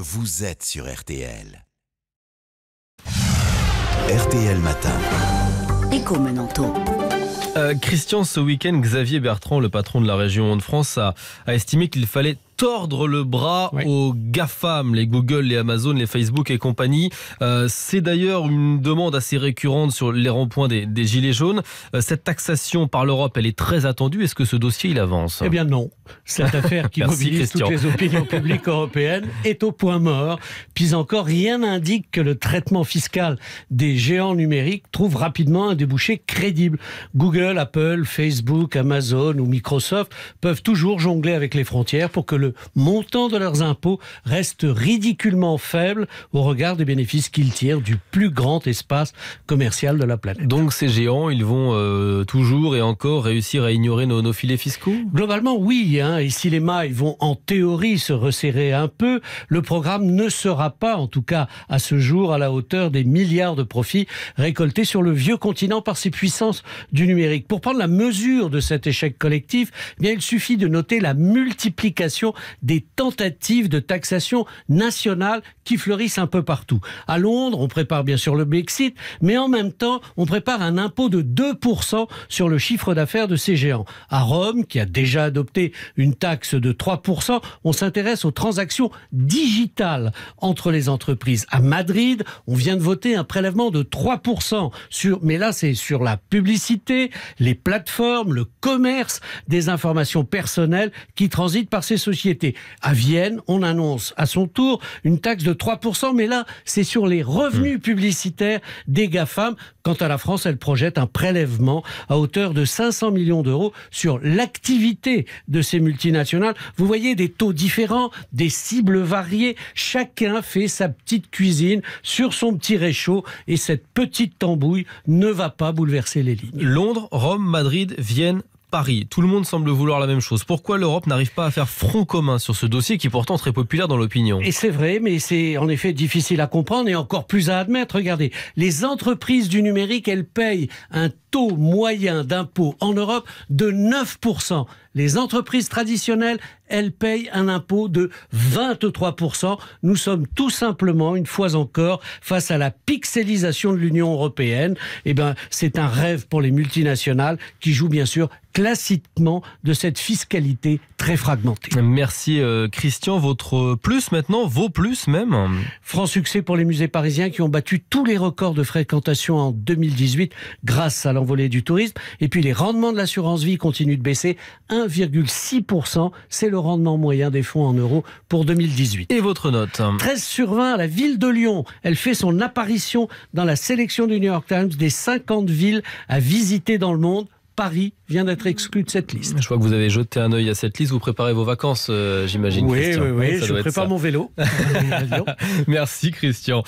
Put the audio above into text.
Vous êtes sur RTL. RTL Matin. Écho euh, Christian, ce week-end, Xavier Bertrand, le patron de la région de France, a estimé qu'il fallait tordre le bras aux GAFAM, les Google, les Amazon, les Facebook et compagnie. Euh, c'est d'ailleurs une demande assez récurrente sur les ronds-points des, Gilets jaunes. Euh, cette taxation par l'Europe, elle est très attendue. Est-ce que ce dossier, il avance Eh bien non. Cette affaire qui mobilise toutes les opinions publiques européennes est au point mort. Puis encore, rien n'indique que le traitement fiscal des géants numériques trouve rapidement un débouché crédible. Google, Apple, Facebook, Amazon ou Microsoft peuvent toujours jongler avec les frontières pour que le montant de leurs impôts reste ridiculement faible au regard des bénéfices qu'ils tirent du plus grand espace commercial de la planète. Donc ces géants, ils vont euh, toujours et encore réussir à ignorer nos, filets fiscaux Globalement, oui. Hein, et si les mailles vont en théorie se resserrer un peu, le programme ne sera pas, en tout cas à ce jour, à la hauteur des milliards de profits récoltés sur le vieux continent par ces puissances du numérique. Pour prendre la mesure de cet échec collectif, eh bien, il suffit de noter la multiplication des tentatives de taxation nationale qui fleurissent un peu partout. À Londres, on prépare bien sûr le Brexit, mais en même temps, on prépare un impôt de 2% sur le chiffre d'affaires de ces géants. À Rome, qui a déjà adopté une taxe de 3%, on s'intéresse aux transactions digitales entre les entreprises. À Madrid, on vient de voter un prélèvement de 3% sur, mais là c'est sur la publicité, les plateformes, le commerce des informations personnelles qui transitent par ces sociétés était À Vienne, on annonce à son tour une taxe de 3%, mais là, c'est sur les revenus hmm. publicitaires des GAFAM. Quant à la France, elle projette un prélèvement à hauteur de 500 millions d'euros sur l'activité de ces multinationales. Vous voyez des taux différents, des cibles variées. Chacun fait sa petite cuisine sur son petit réchaud et cette petite tambouille ne va pas bouleverser les lignes. Londres, Rome, Madrid, Vienne, Paris. Tout le monde semble vouloir la même chose. Pourquoi l'Europe n'arrive pas à faire front commun sur ce dossier qui est pourtant très populaire dans l'opinion Et c'est vrai, mais c'est en effet difficile à comprendre et encore plus à admettre. Regardez, les entreprises du numérique, elles payent un taux moyen d'impôt en Europe de 9%. Les entreprises traditionnelles, elles payent un impôt de 23%. Nous sommes tout simplement, une fois encore, face à la pixelisation de l'Union européenne. Eh ben, c'est un rêve pour les multinationales qui jouent bien sûr l'incitement de cette fiscalité très fragmentée. Merci euh, Christian. Votre plus maintenant, vos plus même. Franc succès pour les musées parisiens qui ont battu tous les records de fréquentation en 2018 grâce à l'envolée du tourisme. Et puis les rendements de l'assurance vie continuent de baisser. 1,6%, c'est le rendement moyen des fonds en euros pour 2018. Et votre note 13 sur 20 la ville de Lyon. Elle fait son apparition dans la sélection du New York Times des 50 villes à visiter dans le monde. Paris vient d'être exclu de cette liste. Je crois que vous avez jeté un œil à cette liste. Vous préparez vos vacances, euh, j'imagine. oui, oui, oui je prépare mon vélo. Merci, Christian.